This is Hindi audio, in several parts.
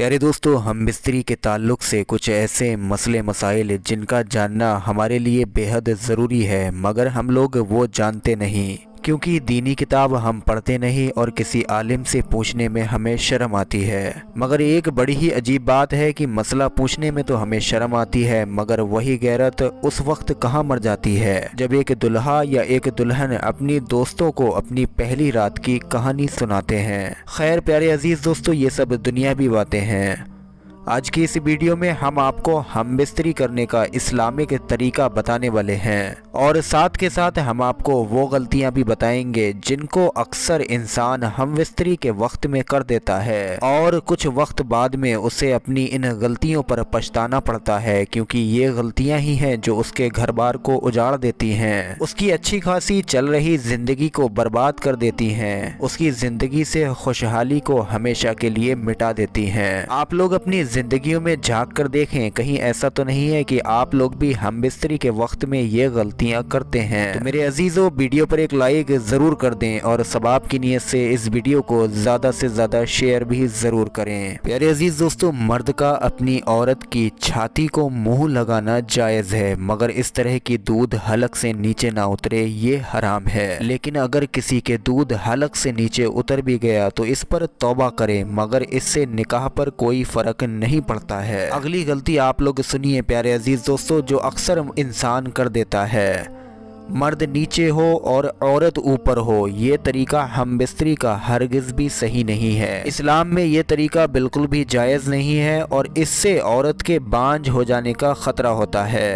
प्यारे दोस्तों हम मिस्त्री के ताल्लुक से कुछ ऐसे मसले मसाइल जिनका जानना हमारे लिए बेहद ज़रूरी है मगर हम लोग वो जानते नहीं क्योंकि दीनी किताब हम पढ़ते नहीं और किसी आलिम से पूछने में हमें शर्म आती है मगर एक बड़ी ही अजीब बात है कि मसला पूछने में तो हमें शर्म आती है मगर वही गैरत उस वक्त कहाँ मर जाती है जब एक दुल्हा या एक दुल्हन अपनी दोस्तों को अपनी पहली रात की कहानी सुनाते हैं खैर प्यारे अजीज दोस्तों ये सब दुनियावी बातें हैं आज की इस वीडियो में हम आपको हम बिस्तरी करने का इस्लामिक तरीका बताने वाले हैं और साथ के साथ हम आपको वो गलतियां भी बताएंगे जिनको अक्सर इंसान हम बिस्तरी के वक्त में कर देता है और कुछ वक्त बाद में उसे अपनी इन गलतियों पर पछताना पड़ता है क्योंकि ये गलतियां ही हैं जो उसके घर बार को उजाड़ देती है उसकी अच्छी खासी चल रही जिंदगी को बर्बाद कर देती है उसकी जिंदगी से खुशहाली को हमेशा के लिए मिटा देती है आप लोग अपनी ज़िंदगियों में झाँक कर देखें कहीं ऐसा तो नहीं है कि आप लोग भी हम बिस्तरी के वक्त में ये गलतियाँ करते हैं तो मेरे अजीज़ों वीडियो पर एक लाइक ज़रूर कर दें और सबाब की नीयत से इस वीडियो को ज़्यादा से ज़्यादा शेयर भी ज़रूर करें प्यारे अजीज़ दोस्तों मर्द का अपनी औरत की छाती को मुंह लगाना जायज़ है मगर इस तरह की दूध हलक से नीचे ना उतरे ये हराम है लेकिन अगर किसी के दूध हलक से नीचे उतर भी गया तो इस पर तोबा करें मगर इससे निकाह पर कोई फ़र्क नहीं पड़ता है अगली गलती आप लोग सुनिए प्यारे अजीज दोस्तों जो अक्सर इंसान कर देता है मर्द नीचे हो और औरत ऊपर हो ये तरीका हम बिस्तरी का हरगिज भी सही नहीं है इस्लाम में ये तरीका बिल्कुल भी जायज़ नहीं है और इससे औरत के बांझ हो जाने का ख़तरा होता है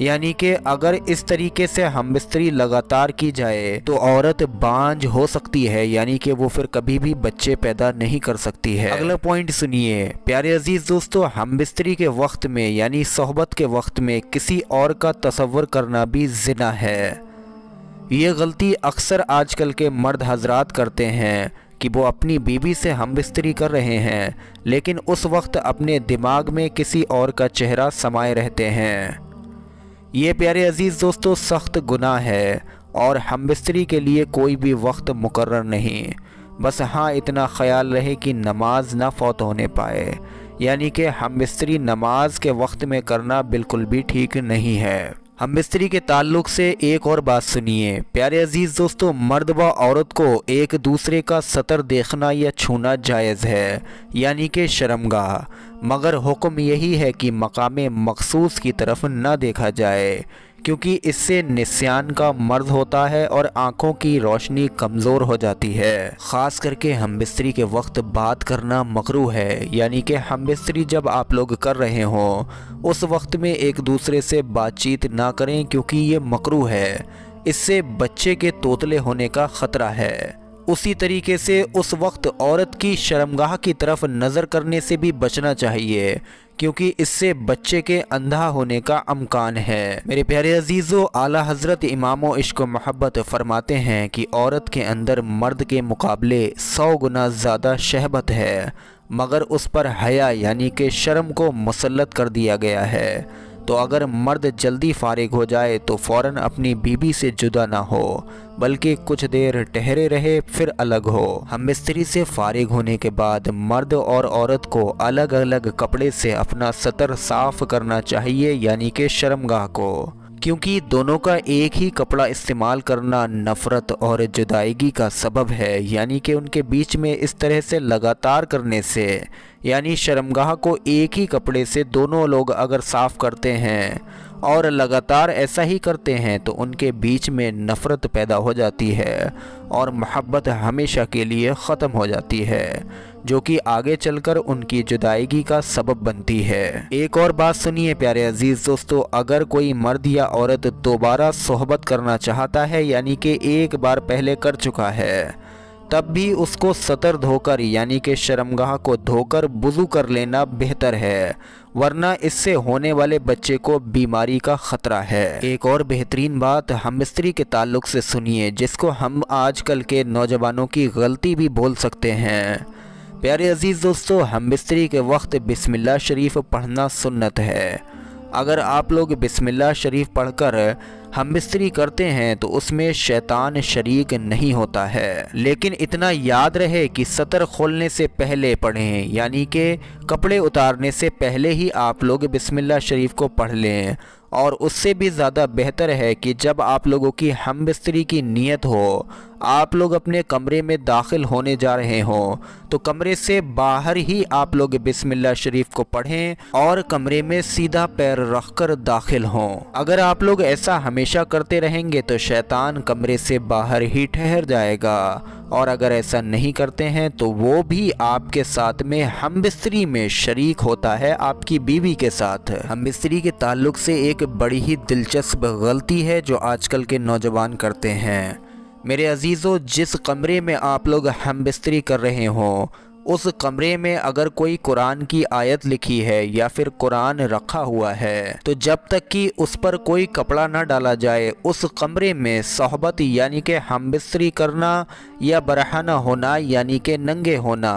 यानी कि अगर इस तरीके से हम बिस्तरी लगातार की जाए तो औरत बांझ हो सकती है यानी कि वो फिर कभी भी बच्चे पैदा नहीं कर सकती है अगला पॉइंट सुनिए प्यारे अजीज दोस्तों हम बिस्तरी के वक्त में यानी सोहबत के वक्त में किसी और का तस्वर करना भी जिना है ये गलती अक्सर आजकल के मर्द हजरात करते हैं कि वो अपनी बीवी से हम बिस्तरी कर रहे हैं लेकिन उस वक्त अपने दिमाग में किसी और का चेहरा समाये रहते हैं ये प्यारे अजीज़ दोस्तों सख्त गुना है और हम बिस्तरी के लिए कोई भी वक्त मुकर नहीं बस हाँ इतना ख्याल रहे कि नमाज ना फौत होने पाए यानी कि हम बिस्तरी नमाज के वक्त में करना बिल्कुल भी ठीक नहीं है हम मिस्त्री के ताल्लुक से एक और बात सुनिए प्यारे अजीज़ दोस्तों मर्द व औरत को एक दूसरे का सतर देखना या छूना जायज़ है यानी कि शर्मगा मगर हुक्म यही है कि मकाम मखसूस की तरफ ना देखा जाए क्योंकि इससे निस्यान का मर्द होता है और आंखों की रोशनी कमज़ोर हो जाती है ख़ास करके हम बिस्तरी के वक्त बात करना मकरू है यानी कि हम बिस्तरी जब आप लोग कर रहे हों उस वक्त में एक दूसरे से बातचीत ना करें क्योंकि ये मकरू है इससे बच्चे के तोतले होने का ख़तरा है उसी तरीके से उस वक्त औरत की शर्मगाह की तरफ नज़र करने से भी बचना चाहिए क्योंकि इससे बच्चे के अंधा होने का अमकान है मेरे प्यारे अजीज़ो आला हजरत इमामो इश्क मोहब्बत फरमाते हैं कि औरत के अंदर मर्द के मुकाबले सौ गुना ज़्यादा शहबत है मगर उस पर हया यानी कि शर्म को मुसलत कर दिया गया है तो अगर मर्द जल्दी फारिग हो जाए तो फ़ौर अपनी बीबी से जुदा ना हो बल्कि कुछ देर ठहरे रहे फिर अलग हो हम मिस्त्री से फारिग होने के बाद मर्द और औरत को अलग अलग कपड़े से अपना सतर साफ करना चाहिए यानी कि शर्मगाह को क्योंकि दोनों का एक ही कपड़ा इस्तेमाल करना नफ़रत और जुदाईगी का सबब है यानी कि उनके बीच में इस तरह से लगातार करने से यानी शर्मगाह को एक ही कपड़े से दोनों लोग अगर साफ़ करते हैं और लगातार ऐसा ही करते हैं तो उनके बीच में नफ़रत पैदा हो जाती है और मोहब्बत हमेशा के लिए ख़त्म हो जाती है जो कि आगे चलकर उनकी जुदाई का सबब बनती है एक और बात सुनिए प्यारे अजीज़ दोस्तों अगर कोई मर्द या औरत दोबारा सोहबत करना चाहता है यानी कि एक बार पहले कर चुका है तब भी उसको सतर धोकर यानी कि शर्मगाह को धोकर बुजू कर लेना बेहतर है वरना इससे होने वाले बच्चे को बीमारी का ख़तरा है एक और बेहतरीन बात हम स्त्री के ताल्लुक से सुनिए जिसको हम आजकल के नौजवानों की गलती भी बोल सकते हैं प्यारे अजीज़ दोस्तों हम बिस्तरी के वक्त बिस्मिल्लाह शरीफ पढ़ना सुन्नत है अगर आप लोग बिस्मिल्लाह शरीफ पढ़कर हम मिस्त्री करते हैं तो उसमें शैतान शरीक नहीं होता है लेकिन इतना याद रहे कि सतर खोलने से पहले पढ़ें यानी कि कपड़े उतारने से पहले ही आप लोग बिस्मिल्लाह शरीफ को पढ़ लें और उससे भी ज़्यादा बेहतर है कि जब आप लोगों की हम बिस्तरी की नीयत हो आप लोग अपने कमरे में दाखिल होने जा रहे हों तो कमरे से बाहर ही आप लोग बिस्मिल्ला शरीफ को पढ़ें और कमरे में सीधा पैर रखकर दाखिल हों अगर आप लोग ऐसा हमेशा करते रहेंगे तो शैतान कमरे से बाहर ही ठहर जाएगा और अगर ऐसा नहीं करते हैं तो वो भी आपके साथ में हम बिस्तरी में शरीक होता है आपकी बीवी के साथ हम बिस्तरी के ताल्लुक से एक बड़ी ही दिलचस्प गलती है जो आजकल के नौजवान करते हैं मेरे अजीज़ों जिस कमरे में आप लोग हम बिस्तरी कर रहे हों उस कमरे में अगर कोई कुरान की आयत लिखी है या फिर कुरान रखा हुआ है तो जब तक कि उस पर कोई कपड़ा ना डाला जाए उस कमरे में सोहबत यानी कि हम बिस्तरी करना या बरहाना होना यानी कि नंगे होना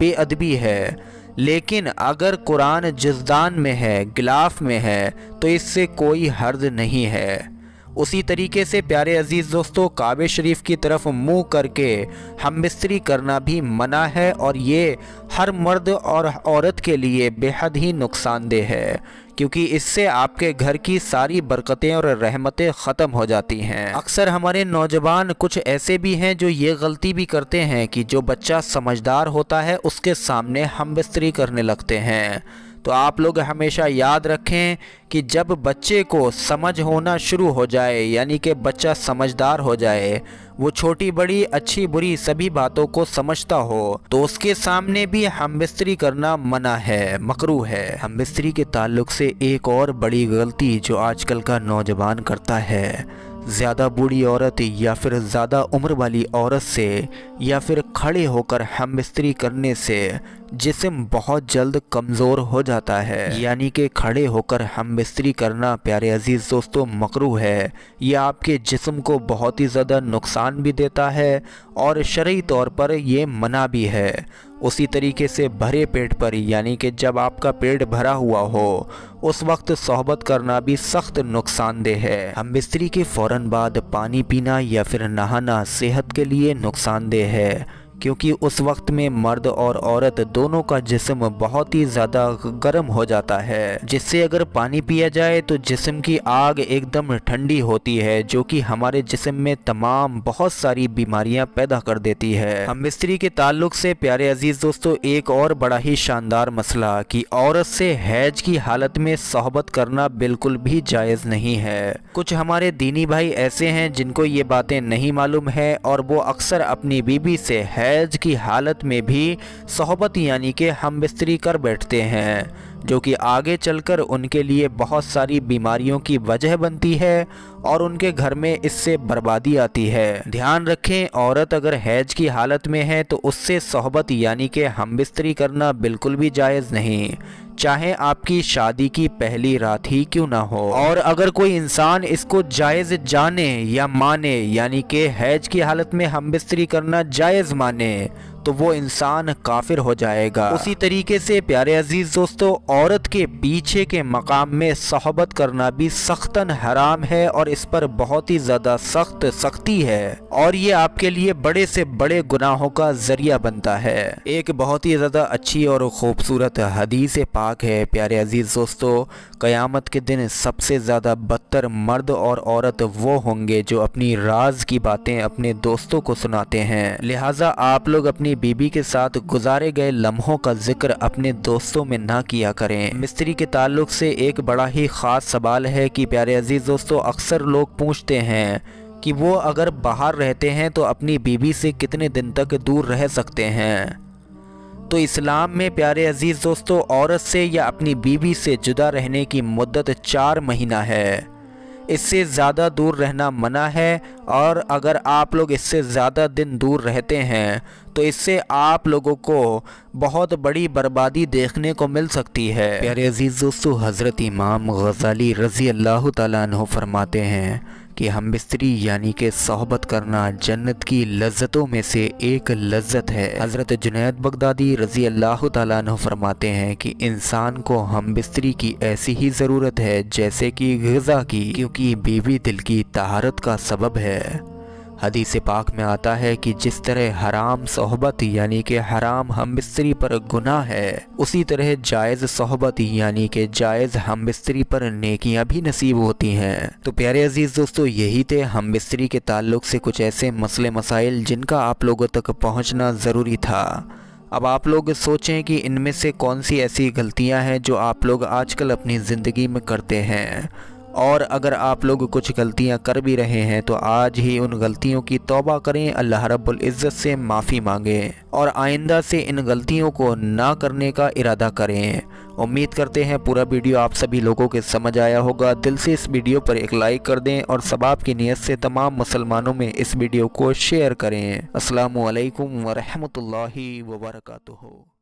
बेअदबी है लेकिन अगर कुरान जिसदान में है गिलाफ में है तो इससे कोई हर्ज नहीं है उसी तरीके से प्यारे अजीज़ दोस्तों काबे शरीफ की तरफ मुंह करके हम मिस्त्री करना भी मना है और ये हर मर्द और औरत के लिए बेहद ही नुकसानदेह है क्योंकि इससे आपके घर की सारी बरकतें और रहमतें ख़त्म हो जाती हैं अक्सर हमारे नौजवान कुछ ऐसे भी हैं जो ये गलती भी करते हैं कि जो बच्चा समझदार होता है उसके सामने हम बिस्तरी करने लगते हैं तो आप लोग हमेशा याद रखें कि जब बच्चे को समझ होना शुरू हो जाए यानी कि बच्चा समझदार हो जाए वो छोटी बड़ी अच्छी बुरी सभी बातों को समझता हो तो उसके सामने भी हम बिस्तरी करना मना है मकरू है हम बिस्तरी के ताल्लुक से एक और बड़ी गलती जो आजकल का नौजवान करता है ज़्यादा बूढ़ी औरत या फिर ज़्यादा उम्र वाली औरत से या फिर खड़े होकर हम बिस्तरी करने से जिसम बहुत जल्द कमज़ोर हो जाता है यानी कि खड़े होकर हम बिस्तरी करना प्यारे अजीज़ दोस्तों मकरू है यह आपके जिसम को बहुत ही ज़्यादा नुकसान भी देता है और शर्य तौर पर यह मना भी है उसी तरीके से भरे पेट पर यानी कि जब आपका पेट भरा हुआ हो उस वक्त सोहबत करना भी सख्त नुकसानदेह है हम बिस्तरी के फ़ौर बाद पानी पीना या फिर नहाना सेहत के लिए नुकसानदेह है क्योंकि उस वक्त में मर्द और औरत दोनों का जिसम बहुत ही ज़्यादा गर्म हो जाता है जिससे अगर पानी पिया जाए तो जिसम की आग एकदम ठंडी होती है जो कि हमारे जिसम में तमाम बहुत सारी बीमारियां पैदा कर देती है हम मिस्त्री के ताल्लुक से प्यारे अजीज़ दोस्तों एक और बड़ा ही शानदार मसला कि औरत से हैज की हालत में सोहबत करना बिल्कुल भी जायज़ नहीं है कुछ हमारे दीनी भाई ऐसे हैं जिनको ये बातें नहीं मालूम है और वो अक्सर अपनी बीबी से है हैज की हालत में भी सोहबत यानी कि हम बिस्तरी कर बैठते हैं जो कि आगे चलकर उनके लिए बहुत सारी बीमारियों की वजह बनती है और उनके घर में इससे बर्बादी आती है ध्यान रखें औरत अगर हैज की हालत में है तो उससे सोहबत यानी कि हम बिस्तरी करना बिल्कुल भी जायज़ नहीं चाहे आपकी शादी की पहली रात ही क्यों ना हो और अगर कोई इंसान इसको जायज़ जाने या माने यानी कि हैज की हालत में हम बिस्तरी करना जायज़ माने तो वो इंसान काफिर हो जाएगा उसी तरीके से प्यारे अजीज दोस्तों औरत के पीछे के मकाम में सहबत करना भी सख्तन हराम है और इस पर बहुत ही ज्यादा सख्त सख्ती है और ये आपके लिए बड़े से बड़े गुनाहों का जरिया बनता है एक बहुत ही ज्यादा अच्छी और खूबसूरत हदीस पाक है प्यारे अजीज दोस्तों कयामत के दिन सबसे ज़्यादा बदतर मर्द और औरत वो होंगे जो अपनी राज की बातें अपने दोस्तों को सुनाते हैं लिहाजा आप लोग अपनी अपनी बीबी के साथ गुजारे गए लम्हों का जिक्र अपने दोस्तों में ना किया करें मिस्त्री के ताल्लुक से एक बड़ा ही ख़ास सवाल है कि प्यारे अजीज़ दोस्तों अक्सर लोग पूछते हैं कि वो अगर बाहर रहते हैं तो अपनी बीबी से कितने दिन तक दूर रह सकते हैं तो इस्लाम में प्यारे अजीज़ दोस्तों औरत से या अपनी बीवी से जुदा रहने की मुद्दत चार महीना है इससे ज़्यादा दूर रहना मना है और अगर आप लोग इससे ज़्यादा दिन दूर रहते हैं तो इससे आप लोगों को बहुत बड़ी बर्बादी देखने को मिल सकती है प्यारे अजीज़ दोस्तों हज़रत इमाम गज़ाली रज़ी अल्लाह तु फरमाते हैं कि हम बिस्तरी यानी के सोहबत करना जन्नत की लज्जतों में से एक लज्जत है हज़रत जुनैद बगदादी रजी अल्लाह तु फरमाते हैं कि इंसान को हम बिस्तरी की ऐसी ही ज़रूरत है जैसे कि गज़ा की क्योंकि बीवी दिल की तहारत का सबब है हदीस पाक में आता है कि जिस तरह हराम सोहबत यानी कि हराम हम बिस्तरी पर गुना है उसी तरह जायज़ सोहबत यानी कि जायज़ हम बिस्तरी पर नेकियां भी नसीब होती हैं तो प्यारे अजीज़ दोस्तों यही थे हम बिस्तरी के ताल्लुक से कुछ ऐसे मसले मसाइल जिनका आप लोगों तक पहुँचना ज़रूरी था अब आप लोग सोचें कि इनमें से कौन सी ऐसी गलतियां हैं जो आप लोग आजकल अपनी ज़िंदगी में करते हैं और अगर आप लोग कुछ गलतियां कर भी रहे हैं तो आज ही उन गलतियों की तौबा करें अल्लाह रब्बुल इज़्ज़त से माफ़ी मांगें और आइंदा से इन गलतियों को ना करने का इरादा करें उम्मीद करते हैं पूरा वीडियो आप सभी लोगों के समझ आया होगा दिल से इस वीडियो पर एक लाइक कर दें और सबाब की नीयत से तमाम मुसलमानों में इस वीडियो को शेयर करें असलकम ला वर्का